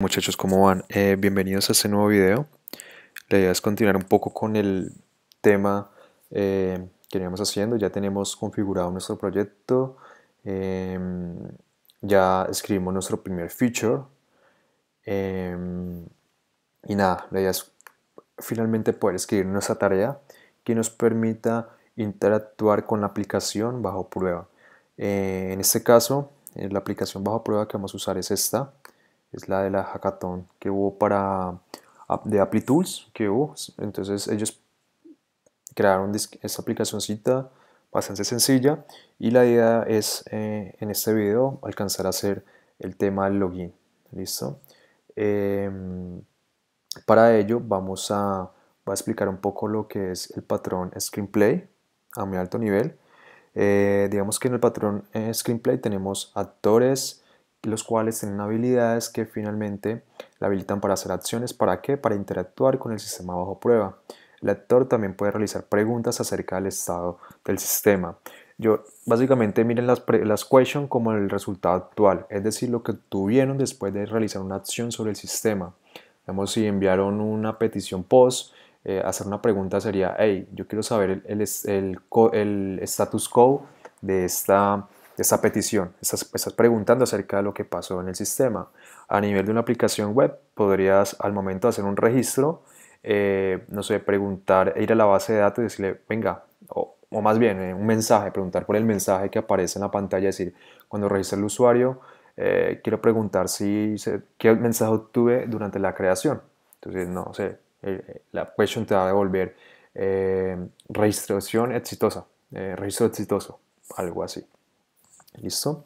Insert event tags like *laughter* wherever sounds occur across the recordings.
Muchachos, ¿cómo van? Eh, bienvenidos a este nuevo video. La idea es continuar un poco con el tema eh, que veníamos haciendo. Ya tenemos configurado nuestro proyecto. Em, ya escribimos nuestro primer feature. Em, y nada, la idea es finalmente poder escribir nuestra tarea que nos permita interactuar con la aplicación bajo prueba. Eh, en este caso, la aplicación bajo prueba que vamos a usar es esta es la de la hackathon que hubo para de Tools. que hubo. Entonces ellos crearon esta aplicacioncita bastante sencilla y la idea es eh, en este video alcanzar a hacer el tema del login. ¿Listo? Em, para ello vamos a, a explicar un poco lo que es el patrón screenplay a muy alto nivel. Eh, digamos que en el patrón eh, screenplay tenemos actores, los cuales tienen habilidades que finalmente la habilitan para hacer acciones. ¿Para qué? Para interactuar con el sistema bajo prueba. El actor también puede realizar preguntas acerca del estado del sistema. Yo, básicamente miren las, las como el resultado actual, es decir, lo que tuvieron después de realizar una acción sobre el sistema. Vemos si enviaron una petición post, eh, hacer una pregunta sería, hey, yo quiero saber el, el, el status quo de esta esa petición. Estás, preguntando acerca de lo que pasó en el sistema. A nivel de una aplicación web, podrías al momento hacer un registro, eh, no sé, preguntar, e ir a la base de datos y decirle, venga, o, más bien eh, un mensaje, preguntar por el mensaje que aparece en la pantalla, decir, cuando registra el usuario, eh, quiero preguntar si qué mensaje obtuve durante la creación. Entonces, no sé, la question te va a devolver registración exitosa, registro exitoso, algo así. ¿Listo?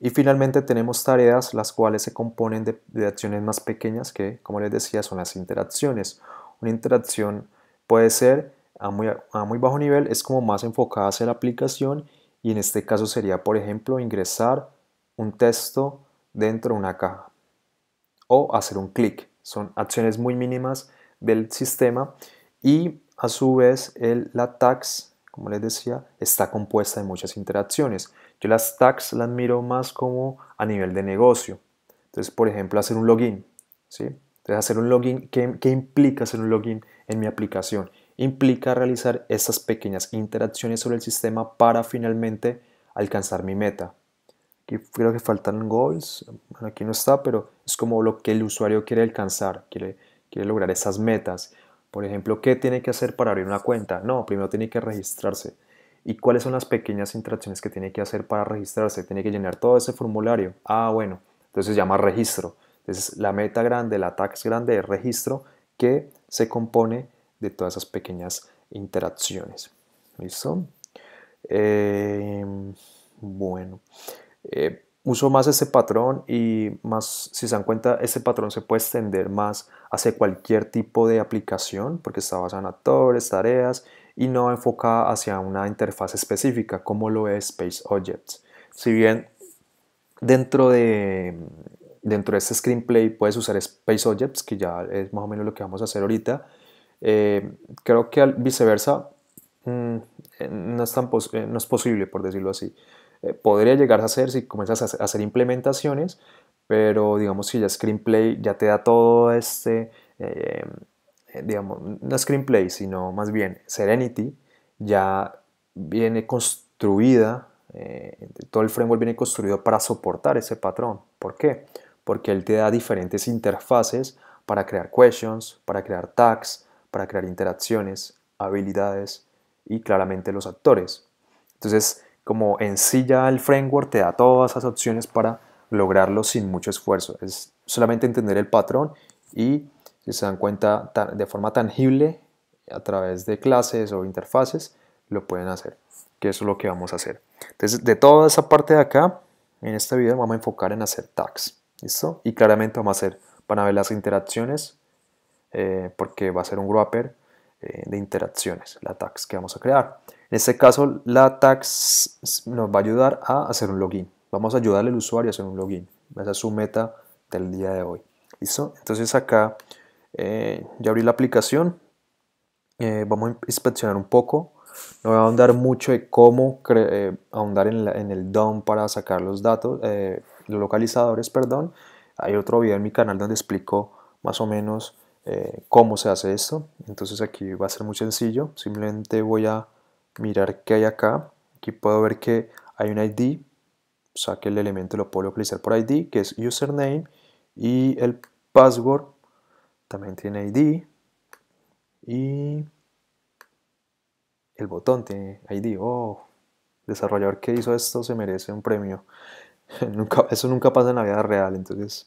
Y finalmente tenemos tareas, las cuales se componen de, acciones más pequeñas que, como les decía, son las interacciones. Una interacción puede ser a muy, a muy bajo nivel, es como más enfocada hacia la aplicación y en este caso sería, por ejemplo, ingresar un texto dentro de una caja o hacer un clic. Son acciones muy mínimas del sistema y a su vez el, la tax, como les decía, está compuesta de muchas interacciones. Yo las tags las miro más como a nivel de negocio. Entonces, por ejemplo, hacer un login. ¿sí? Entonces, hacer un login, ¿qué, implica hacer un login en mi aplicación? Implica realizar esas pequeñas interacciones sobre el sistema para finalmente alcanzar mi meta. creo que faltan goals, aquí no está, pero es como lo que el usuario quiere alcanzar, quiere, quiere lograr esas metas. Por ejemplo, ¿qué tiene que hacer para abrir una cuenta? No, primero tiene que registrarse y cuáles son las pequeñas interacciones que tiene que hacer para registrarse. Tiene que llenar todo ese formulario. Ah, bueno, entonces llama registro. Entonces la meta grande, la tax grande es registro que se compone de todas esas pequeñas interacciones. ¿Listo? Eh, bueno, eh, uso más ese patrón y más, si se dan cuenta, ese patrón se puede extender más hacia cualquier tipo de aplicación porque está basado en actores, tareas y no enfocada hacia una interfaz específica como lo es SpaceObjects. Si bien dentro de, dentro de este screenplay puedes usar SpaceObjects, que ya es más o menos lo que vamos a hacer ahorita, eh, creo que viceversa mm, eh, no, es eh, no es posible, por decirlo así. podría llegar a ser si comienzas a hacer implementaciones, pero digamos que ya Screenplay ya te da todo este... Eh, digamos, no screenplay, sino más bien Serenity, ya viene construida, eh, todo el framework viene construido para soportar ese patrón. ¿Por qué? Porque él te da diferentes interfaces para crear questions, para crear tags, para crear interacciones, habilidades y claramente los actores. Entonces, como en sí ya el framework te da todas esas opciones para lograrlo sin mucho esfuerzo. Es solamente entender el patrón y si se dan cuenta de forma tangible a través de clases o interfaces, lo pueden hacer, que eso es lo que vamos a hacer. Entonces, de toda esa parte de acá, en este video vamos a enfocar en hacer tags, ¿listo? Y claramente vamos a hacer, van a ver las interacciones, eh, porque va a ser un wrapper eh, de interacciones, la tags que vamos a crear. En este caso, la tags nos va a ayudar a hacer un login. Vamos a ayudarle al usuario a hacer un login. Esa es su meta del día de hoy. ¿Listo? Entonces acá eh, ya abrí la aplicación. Eh, vamos a inspeccionar un poco. No voy a ahondar mucho de cómo eh, ahondar en, el DOM para sacar los datos, los localizadores, perdón. Hay otro video en mi canal donde explico más o menos cómo se hace esto. Entonces aquí va a ser muy sencillo. Simplemente voy a mirar qué hay acá. Aquí puedo ver que hay un ID. O sea que el elemento lo puedo localizar por ID, que es username. Y el password también tiene ID y el botón tiene ID. Oh, desarrollador que hizo esto se merece un premio. *laughs* nunca, eso nunca pasa en la vida real, entonces,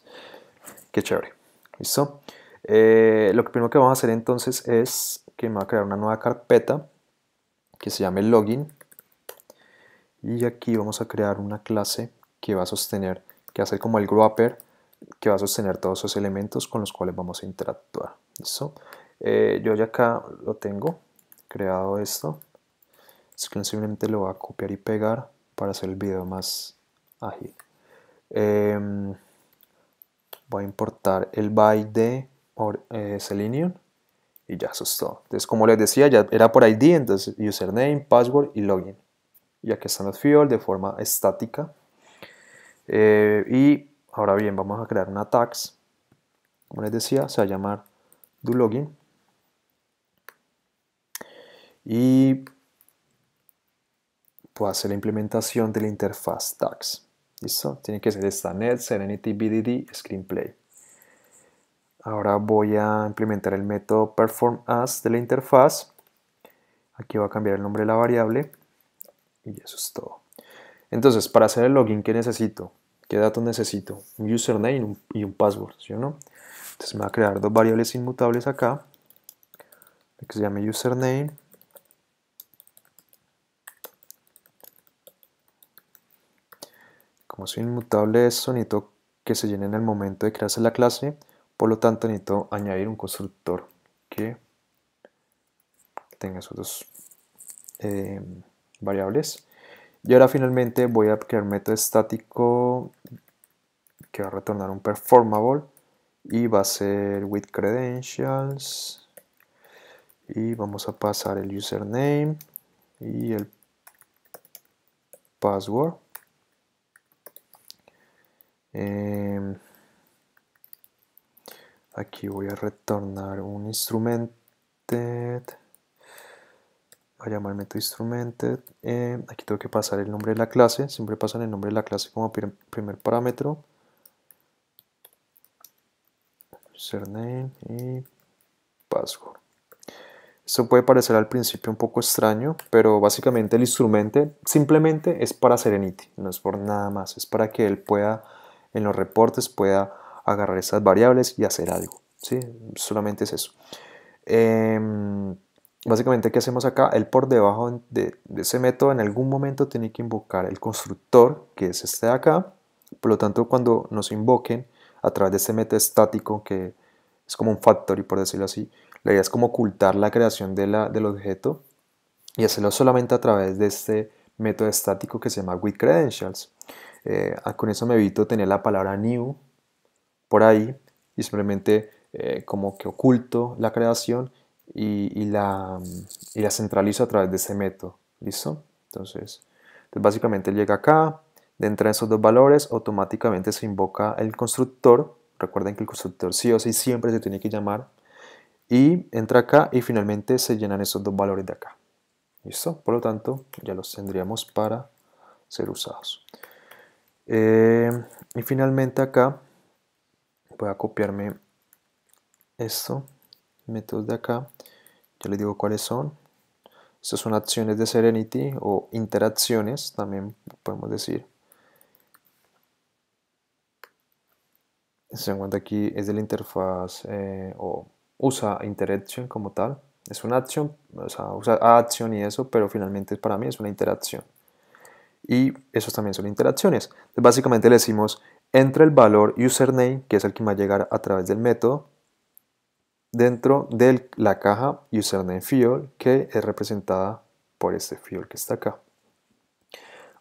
qué chévere. ¿Listo? Eh, lo primero que vamos a hacer entonces es que me va a crear una nueva carpeta que se llame login y aquí vamos a crear una clase que va a sostener, que va a ser como el grouper que va a sostener todos esos elementos con los cuales vamos a interactuar. Eso. Eh, yo ya acá lo tengo creado esto. exclusivamente simplemente lo voy a copiar y pegar para hacer el video más ágil. Em, voy a importar el by de eh, Selenium y ya eso es Entonces, como les decía, ya era por ID, entonces username, password y login. ya que están los fields de forma estática. Eh, y Ahora bien, vamos a crear una tax, Como les decía, se va a llamar doLogin. Y puedo hacer la implementación de la interfaz tax, ¿Listo? Tiene que ser esta net, serenity, bdd, screenplay. Ahora voy a implementar el método performAs de la interfaz. Aquí voy a cambiar el nombre de la variable. Y eso es todo. Entonces, para hacer el login, ¿qué necesito? ¿Qué datos necesito? Un username y un password, ¿sí o no? Entonces me va a crear dos variables inmutables acá, que se llame username como soy inmutable eso, necesito que se llene en el momento de crearse la clase, por lo tanto necesito añadir un constructor que tenga esos dos eh, variables. Y ahora finalmente voy a crear método estático que va a retornar un performable y va a ser with credentials y vamos a pasar el username y el password em, aquí voy a retornar un instrumented a llamar método instrumento. Eh, aquí tengo que pasar el nombre de la clase. Siempre pasan el nombre de la clase como primer parámetro. Username y password. Esto puede parecer al principio un poco extraño, pero básicamente el instrumento simplemente es para Serenity, no es por nada más, es para que él pueda, en los reportes, pueda agarrar esas variables y hacer algo. ¿sí? Solamente es eso. Em, Básicamente, ¿qué hacemos acá? el por debajo de, ese método en algún momento tiene que invocar el constructor, que es este de acá. Por lo tanto, cuando nos invoquen a través de este método estático, que es como un factory, por decirlo así, la idea es como ocultar la creación del objeto y hacerlo solamente a través de este método estático que se llama with credentials. Eh, con eso me evito tener la palabra new por ahí y simplemente eh, como que oculto la creación y, la, y centralizo a través de ese método. ¿Listo? Entonces, básicamente llega acá, dentro de esos dos valores automáticamente se invoca el constructor. Recuerden que el constructor sí o sí siempre se tiene que llamar. Y entra acá y finalmente se llenan esos dos valores de acá. ¿Listo? Por lo tanto, ya los tendríamos para ser usados. Eh, y finalmente acá voy a copiarme esto métodos de acá, yo les digo cuáles son. Estas son acciones de Serenity o interacciones, también podemos decir. Se encuentra aquí, es de la interfaz eh, o usa interaction como tal. Es una acción, o sea, usa acción y eso, pero finalmente para mí es una interacción. Y esos también son interacciones. básicamente le decimos, entre el valor username, que es el que va a llegar a través del método, dentro de la caja username field que es representada por este field que está acá.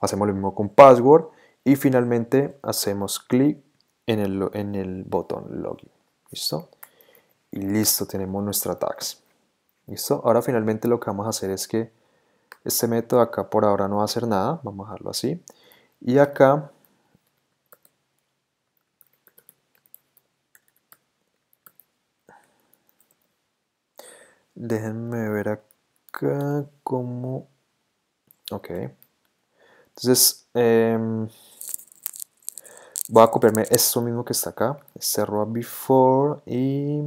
Hacemos lo mismo con password y finalmente hacemos clic en el, en el botón login. ¿Listo? Y listo, tenemos nuestra tags. ¿Listo? Ahora finalmente lo que vamos a hacer es que este método acá por ahora no va a hacer nada. Vamos a dejarlo así. Y acá Déjenme ver acá cómo... Ok. Entonces, em, voy a copiarme esto mismo que está acá. Este before y...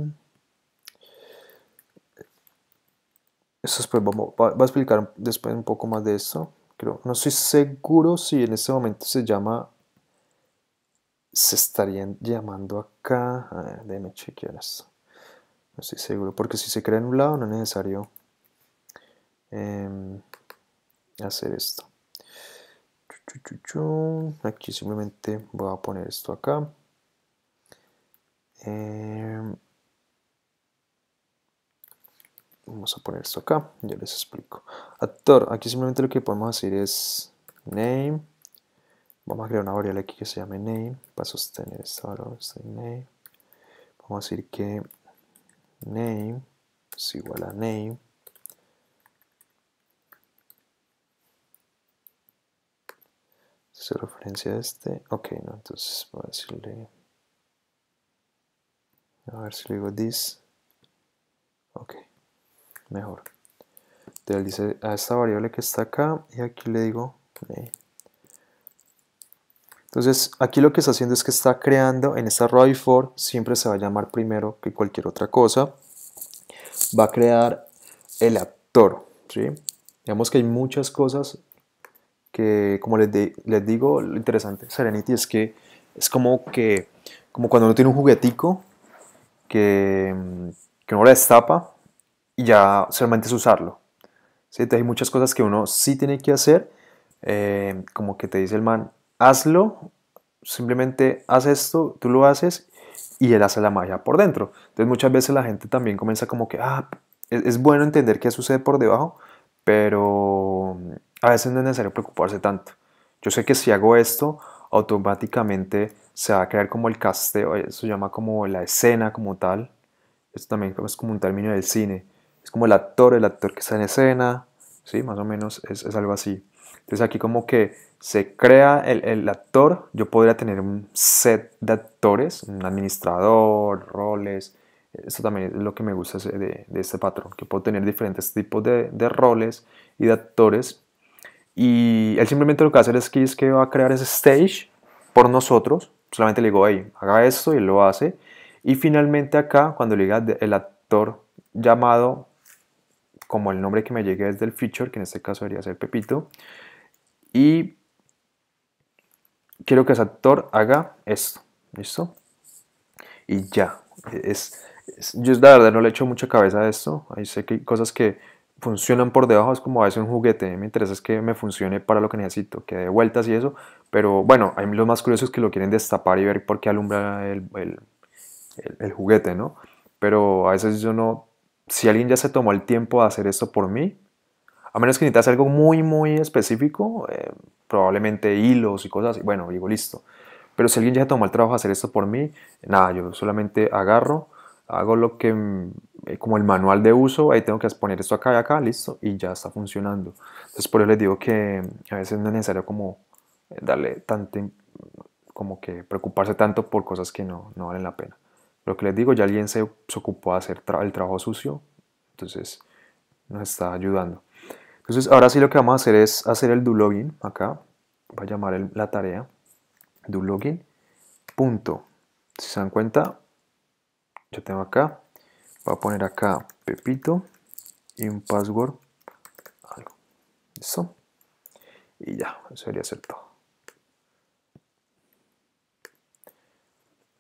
Eso después va, a explicar después un poco más de eso Creo, no estoy seguro si en este momento se llama... Se estarían llamando acá. A ver, déjenme chequear esto estoy seguro, porque si se crea en un lado no es necesario em, hacer esto. Aquí simplemente voy a poner esto acá. Em, vamos a poner esto acá, ya les explico. Actor, aquí simplemente lo que podemos hacer es name. Vamos a crear una variable aquí que se llame name para sostener esta valor, este name. Vamos a decir que name es igual a name se referencia a este ok no entonces voy a decirle a ver si le digo this ok mejor entonces dice a esta variable que está acá y aquí le digo entonces aquí lo que está haciendo es que está creando en esta array for, siempre se va a llamar primero que cualquier otra cosa, va a crear el actor. ¿sí? Digamos que hay muchas cosas que, como les, les digo, lo interesante Serenity es que es como que como cuando uno tiene un juguetico que, que uno la destapa y ya solamente es usarlo. ¿sí? hay muchas cosas que uno sí tiene que hacer, eh, como que te dice el man, hazlo, simplemente haz esto, tú lo haces y él hace la malla por dentro. Entonces muchas veces la gente también comienza como que, ah, es, bueno entender qué sucede por debajo, pero a veces no es necesario preocuparse tanto. Yo sé que si hago esto, automáticamente se va a crear como el casteo, eso se llama como la escena como tal. Esto también es como un término del cine. Es como el actor, el actor que está en escena, ¿sí? Más o menos es, es algo así. Entonces aquí como que se crea el, actor, yo podría tener un set de actores, un administrador, roles. Eso también es lo que me gusta de, de este patrón, que puedo tener diferentes tipos de, roles y de actores. Y él simplemente lo que hace es que, es va a crear ese stage por nosotros. Solamente le digo, hey, haga esto y lo hace. Y finalmente acá, cuando le diga el actor llamado, como el nombre que me llegue desde el feature, que en este caso debería ser Pepito, y quiero que ese actor haga esto, ¿listo? Y ya, es, es, yo la verdad no le echo mucha cabeza a esto, ahí sé que hay cosas que funcionan por debajo, es como a veces un juguete, me interesa es que me funcione para lo que necesito, que dé vueltas y eso, pero bueno, hay los más curiosos que lo quieren destapar y ver por qué alumbra el, el, el juguete, ¿no? Pero a veces yo no, si alguien ya se tomó el tiempo de hacer esto por mí, a menos que necesitas algo muy, muy específico, eh, probablemente hilos y cosas Bueno, digo, listo. Pero si alguien ya se tomó el trabajo de hacer esto por mí, nada, yo solamente agarro, hago lo que, eh, como el manual de uso, ahí tengo que poner esto acá y acá, listo, y ya está funcionando. Entonces por eso les digo que a veces no es necesario como darle tanto, como que preocuparse tanto por cosas que no, no valen la pena. Lo que les digo, ya alguien se, ocupó de hacer el trabajo sucio, entonces nos está ayudando. Entonces ahora sí lo que vamos a hacer es hacer el do login acá. Voy a llamar la tarea do login. Si se dan cuenta, yo tengo acá. Voy a poner acá Pepito y un password. Algo. Listo. Y ya, eso debería ser todo.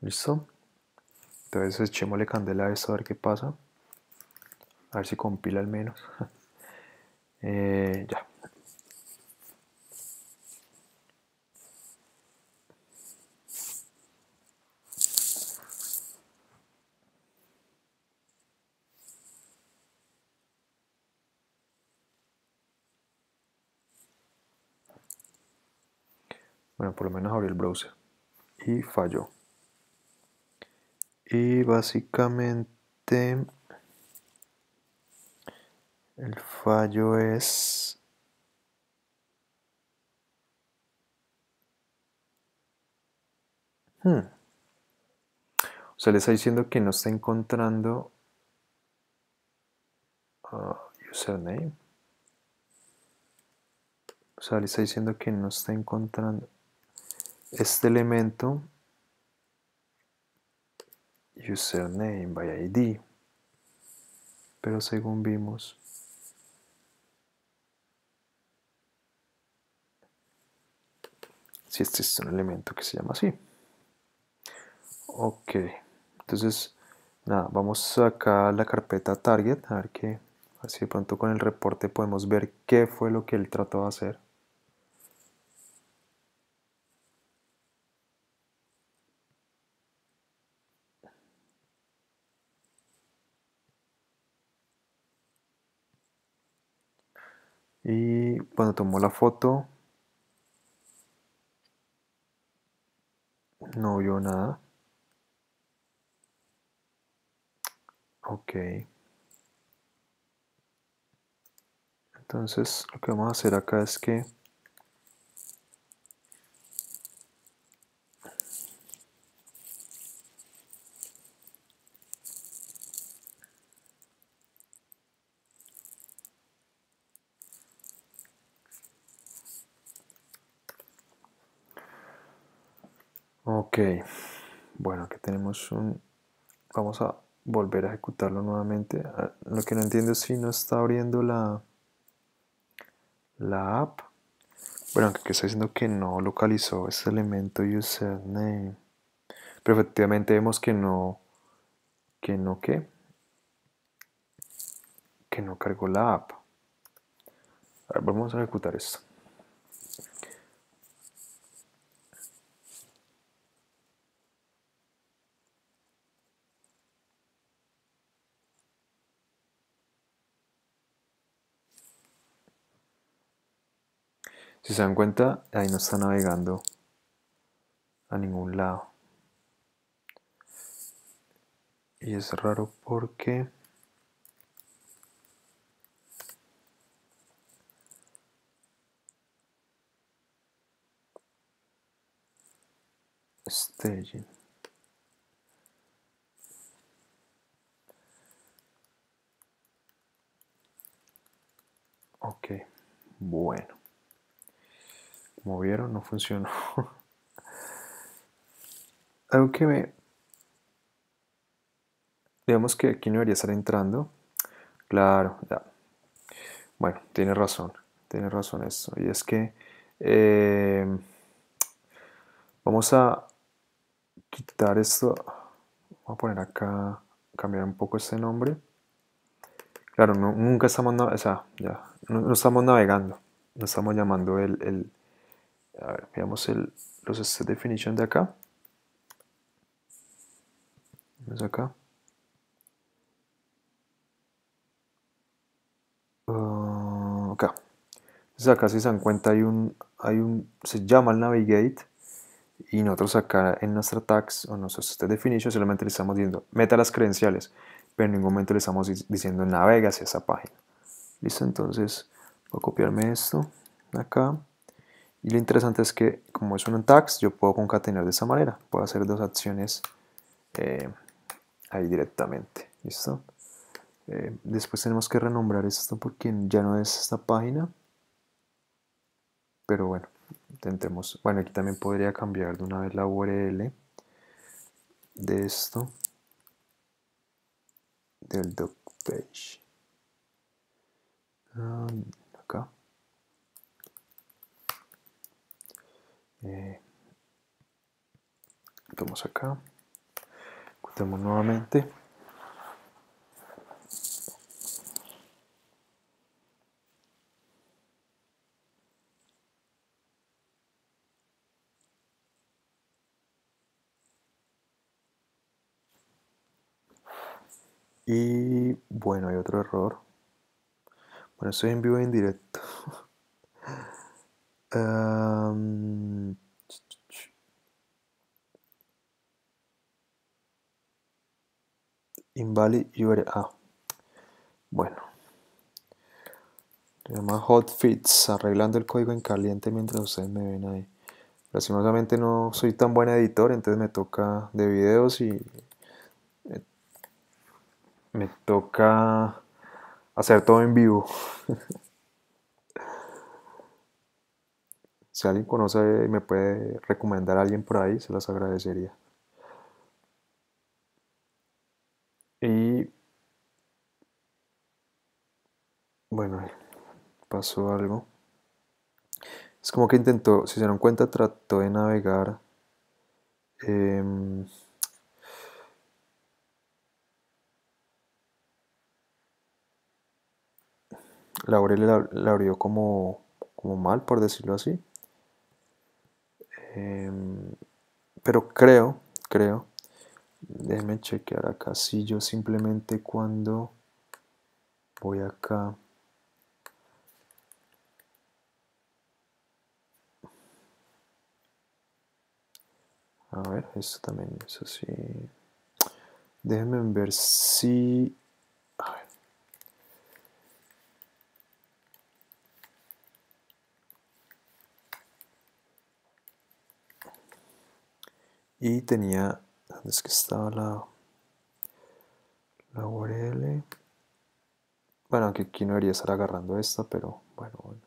Listo. Entonces echémosle candela a esto a ver qué pasa. A ver si compila al menos. *laughs* Eh, ya. Bueno, por lo menos abrí el browser. Y falló. Y básicamente... El fallo es hmm. O sea, le está diciendo que no está encontrando uh, username. O sea, le está diciendo que no está encontrando este elemento username by ID. Pero según vimos, si este es un elemento que se llama así. Ok, entonces nada, vamos acá a la carpeta target, a ver qué, así de pronto con el reporte podemos ver qué fue lo que él trató de hacer. Y cuando tomó la foto, No vio nada. Ok. Entonces lo que vamos a hacer acá es que Ok, bueno, aquí tenemos un... Vamos a volver a ejecutarlo nuevamente. Ah, lo que no entiendo es si no está abriendo la, la app. Bueno, aunque está diciendo que no localizó ese elemento username. Pero efectivamente vemos que no... Que no qué. Que no cargó la app. vamos a ejecutar esto. Si se dan cuenta, ahí no está navegando a ningún lado. Y es raro porque... Staging. Este ok, bueno movieron no funcionó. *laughs* Algo que me... Digamos que aquí no debería estar entrando. Claro, ya. Bueno, tiene razón. Tiene razón esto. Y es que... Eh, vamos a quitar esto. Voy a poner acá... Cambiar un poco este nombre. Claro, nunca estamos... O sea, ya. No, estamos navegando. No estamos llamando el veamos el, los set definition de acá. acá. Ah, acá. Entonces acá si se dan cuenta hay un, hay un, se llama el navigate y nosotros acá en nuestra tags o nuestro set este definición solamente le estamos diciendo meta las credenciales, pero en ningún momento le estamos diciendo navega hacia esa página. Listo, entonces voy a copiarme esto acá y lo interesante es que, como es un tax yo puedo concatenar de esa manera. Puedo hacer dos acciones eh, ahí directamente. ¿Listo? Eh, después tenemos que renombrar esto porque ya no es esta página. Pero bueno, intentemos. Bueno, aquí también podría cambiar de una vez la URL de esto del doc page. Ah, eh, vamos acá cortamos nuevamente Y bueno, hay otro error. Bueno, estoy en vivo y e en directo. Em, invalid URL. Ah, bueno. Se llama Hotfits, arreglando el código en caliente mientras ustedes me ven ahí. Lastimosamente no soy tan buen editor, entonces me toca de videos y eh, me toca hacer todo en vivo. *laughs* Si alguien conoce y me puede recomendar a alguien por ahí, se las agradecería. Y bueno, pasó algo. Es como que intentó, si se dan cuenta, trató de navegar. Eh, la, la abrió como, como mal, por decirlo así. Em, pero creo, creo, déjenme chequear acá, si yo simplemente cuando voy acá, a ver, esto también, eso sí, déjenme ver si y tenía antes es que estaba la URL bueno aunque aquí no debería estar agarrando esta pero bueno bueno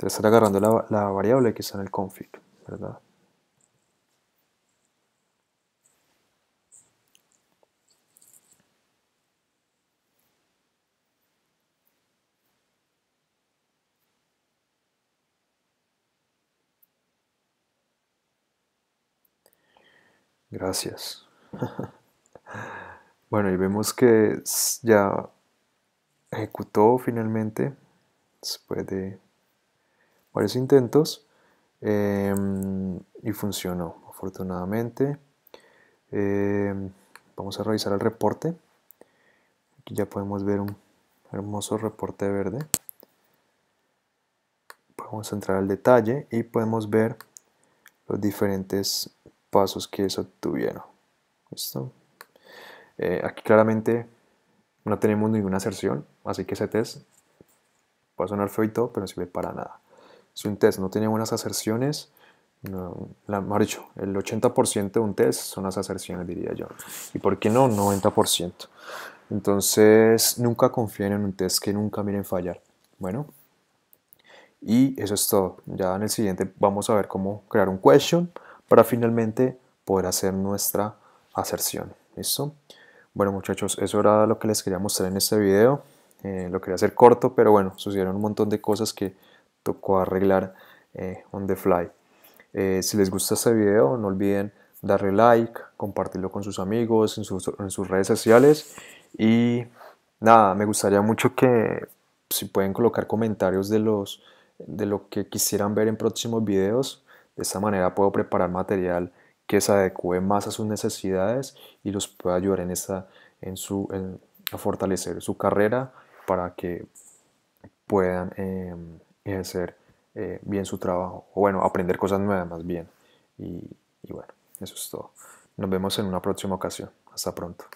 estar agarrando la, la variable que está en el config verdad Gracias. *laughs* bueno, y vemos que ya ejecutó finalmente, después de varios intentos, em, y funcionó, afortunadamente. Em, vamos a revisar el reporte. Aquí ya podemos ver un hermoso reporte verde. Podemos entrar al detalle y podemos ver los diferentes pasos que eso tuvieron. Eh, aquí claramente no tenemos ninguna aserción, así que ese test va a sonar feo y todo, pero no sirve para nada. Si un test, no tiene buenas aserciones. la, el 80% de un test son las aserciones, diría yo. ¿Y por qué no? 90%. Entonces, nunca confíen en un test que nunca miren fallar. Bueno, y eso es todo. Ya en el siguiente vamos a ver cómo crear un question para finalmente poder hacer nuestra aserción. ¿Listo? Bueno muchachos, eso era lo que les quería mostrar en este video. Eh, lo quería hacer corto, pero bueno, sucedieron un montón de cosas que tocó arreglar eh, on the fly. Eh, si les gusta este video, no olviden darle like, compartirlo con sus amigos, en sus, redes sociales. Y nada, me gustaría mucho que si pueden colocar comentarios de, los, de lo que quisieran ver en próximos videos de esta manera puedo preparar material que se adecue más a sus necesidades y los pueda ayudar en esa en su, a fortalecer su carrera para que puedan em, ejercer eh, bien su trabajo o bueno, aprender cosas nuevas más bien. y bueno, eso es todo. Nos vemos en una próxima ocasión. Hasta pronto.